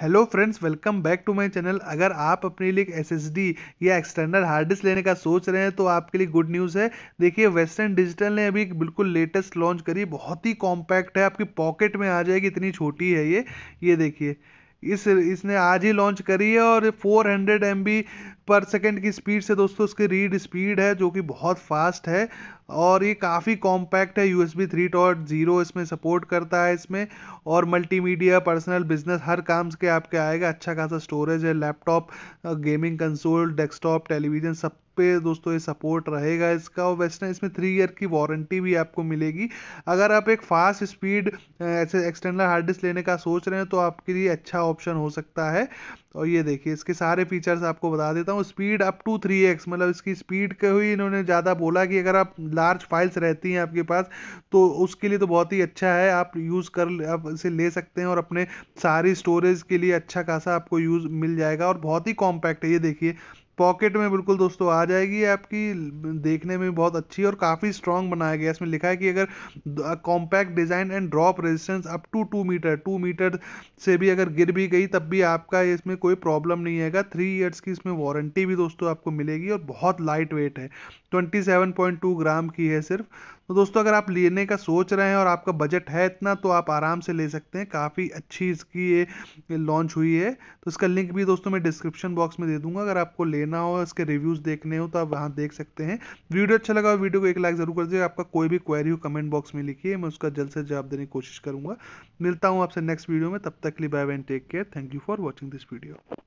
hello friends welcome back to my channel अगर आप अपने लिए एक एस या एक्सटर्नल हार्ड डिस्क लेने का सोच रहे हैं तो आपके लिए गुड न्यूज़ है देखिए वेस्टर्न डिजिटल ने अभी बिल्कुल लेटेस्ट लॉन्च करी बहुत ही कॉम्पैक्ट है आपकी पॉकेट में आ जाएगी इतनी छोटी है ये ये देखिए इस इसने आज ही लॉन्च करी है और 400 हंड्रेड एम बी पर सेकेंड की स्पीड से दोस्तों इसकी रीड स्पीड है जो कि बहुत फास्ट है और ये काफ़ी कॉम्पैक्ट है U S B three dot zero इसमें सपोर्ट करता है इसमें और मल्टीमीडिया पर्सनल बिजनेस हर काम के आपके आएगा अच्छा खासा स्टोरेज है laptop gaming console desktop television सब पे दोस्तों ये सपोर्ट रहेगा इसका और वैसे इसमें थ्री ईयर की वारंटी भी आपको मिलेगी अगर आप एक फास्ट स्पीड ऐसे एक्सटर्नल हार्ड डिस्क लेने का सोच रहे हैं तो आपके लिए अच्छा ऑप्शन हो सकता है और ये देखिए इसके सारे फीचर्स आपको बता देता हूँ हूँ speed up to three x मतलब इसकी स्पीड के हुई इन्होंने ज़्यादा बोला कि अगर आप लार्ज फाइल्स रहती हैं आपके पास तो उसके लिए तो बहुत ही अच्छा है आप यूज़ कर आप इसे ले सकते हैं और अपने सारी स्टोरेज के लिए अच्छा खासा आपको यूज़ मिल जाएगा और बहुत ही कॉम्पैक्ट है ये देखिए पॉकेट में बिल्कुल दोस्तों आ जाएगी आपकी देखने में बहुत अच्छी और काफ़ी स्ट्रांग बनाया गया इसमें लिखा है कि अगर compact design and drop resistance up to two metre two metre से भी अगर गिर भी गई तब भी आपका इसमें कोई प्रॉब्लम नहीं आएगा थ्री ईयर्स की इसमें वारंटी भी दोस्तों आपको मिलेगी और बहुत लाइट वेट है twenty seven point two gram की है सिर्फ तो दोस्तों अगर आप लेने का सोच रहे हैं और आपका बजट है इतना तो आप आराम से ले सकते हैं काफ़ी अच्छी इसकी ये लॉन्च हुई है तो इसका लिंक भी दोस्तों मैं डिस्क्रिप्शन बॉक्स में दे दूंगा अगर आपको लेना हो इसके रिव्यूज़ देखने हो तो आप वहाँ देख सकते हैं वीडियो अच्छा लगा हो वीडियो को एक लाइक ज़रूर कर दीजिए आपका कोई भी क्वेरी हो कमेंट बॉक्स में लिखिए मैं उसका जल्द से जवाब देने की कोशिश करूँगा मिलता हूँ आपसे नेक्स्ट वीडियो में तब तक के लिए bye bye take care thank you for watching this video